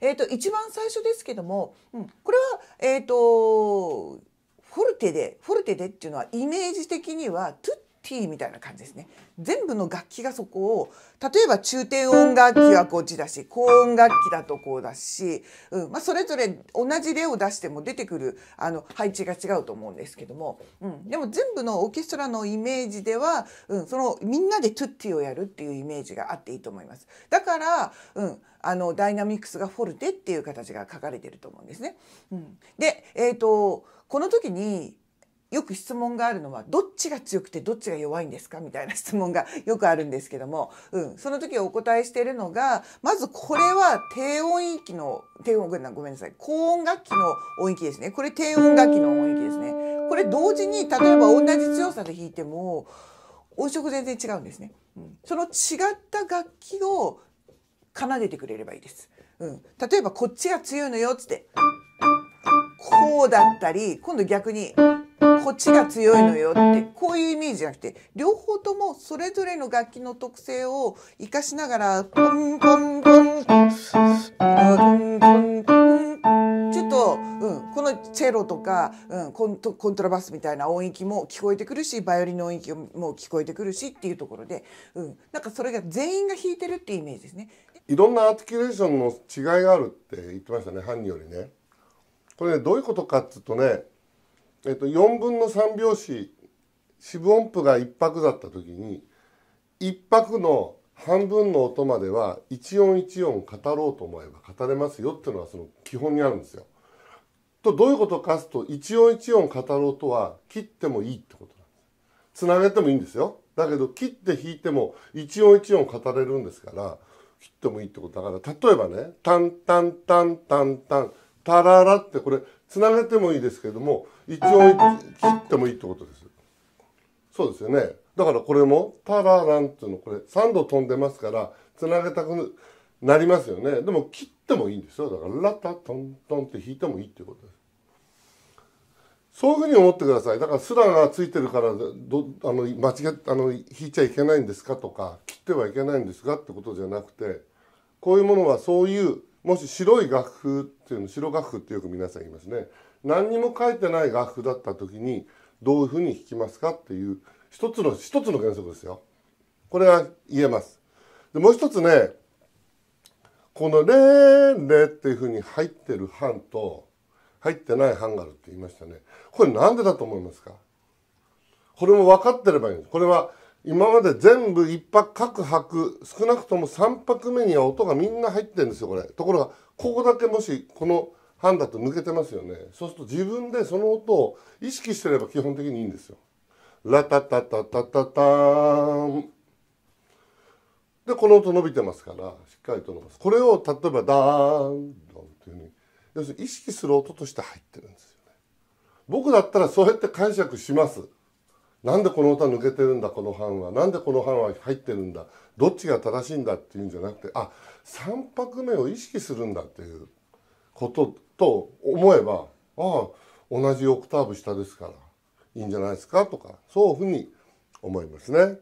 えっ、と一番最初ですけども、うん、これはえっ、ー、とフォルテでフォルテでっていうのはイメージ的にはトゥッ T みたいな感じですね全部の楽器がそこを例えば中低音楽器はこっちだし高音楽器だとこうだし、うんまあ、それぞれ同じ例を出しても出てくるあの配置が違うと思うんですけども、うん、でも全部のオーケストラのイメージでは、うん、そのみんなでトゥッティをやるっていうイメージがあっていいと思います。だから、うん、あのダイナミクスがフォルテっていう形が書かれてると思うんですね。うん、で、えーとこの時によく質問があるのはどっちが強くてどっちが弱いんですかみたいな質問がよくあるんですけども、うん、その時お答えしているのがまずこれは低音域の低音ごめんなさい高音楽器の音域ですねこれ低音楽器の音域ですねこれ同時に例えば同じ強さで弾いても音色全然違うんですね、うん、その違った楽器を奏でてくれればいいです、うん、例えばこっちが強いのよっつってこうだったり今度逆にこっちが強いのよってこういうイメージじゃなくて両方ともそれぞれの楽器の特性を生かしながらポンポンポンポンポンポンちょっと、うん、このチェロとか、うん、コントコントラバスみたいな音域も聞こえてくるしバイオリンの音域も聞こえてくるしっていうところで、うん、なんかそれが全員が弾いてるっていうイメージですね。いろんなアーティキュレーションの違いがあるって言ってましたね、犯人よりね。これね、どういうことかっつうとね、えっと、4分の3拍子四分音符が1拍だった時に1拍の半分の音までは一音一音語ろうと思えば語れますよっていうのはその基本にあるんですよ。とどういうことかすと一音一音語ろうとは切ってもいいってことなんです。つなげてもいいんですよ。だけど切って弾いても一音一音語れるんですから切ってもいいってことだから例えばね「タンタンタンタンタンタララ」ってこれつなげてもいいですけども「一応切ってもいいってことです。そうですよね。だからこれも、ラランっていうの、これ3度飛んでますから、つなげたくなりますよね。でも切ってもいいんですよ。だから、ラタトントンって弾いてもいいっていうことです。そういうふうに思ってください。だからスラがついてるからどあの間違あの弾いちゃいけないんですかとか切ってはいけないんですかってことじゃなくてこういうものはそういうもし白い楽譜っていうの白楽譜ってよく皆さん言いますね。何にも書いてない楽譜だった時にどういうふうに弾きますかっていう一つの一つの原則ですよ。これが言えます。でもう一つねこの「レーレ」っていうふうに入ってる版と入ってない版があるって言いましたね。これなんでだと思いますかこれも分かってればいいんです。これは今まで全部一泊各泊少なくとも3泊目には音がみんな入ってるんですよこれところがここだけもしこの判だと抜けてますよねそうすると自分でその音を意識してれば基本的にいいんですよラタタタタタターンでこの音伸びてますからしっかりと伸ばすこれを例えばダーンドンっいうふうに要するに意識する音として入ってるんですよね僕だったらそうやって解釈しますなんでこの歌抜けてるんだこの半はなんでこの半は入ってるんだどっちが正しいんだっていうんじゃなくてあ3拍目を意識するんだっていうことと思えばああ同じオクターブ下ですからいいんじゃないですかとかそういうふうに思いますね。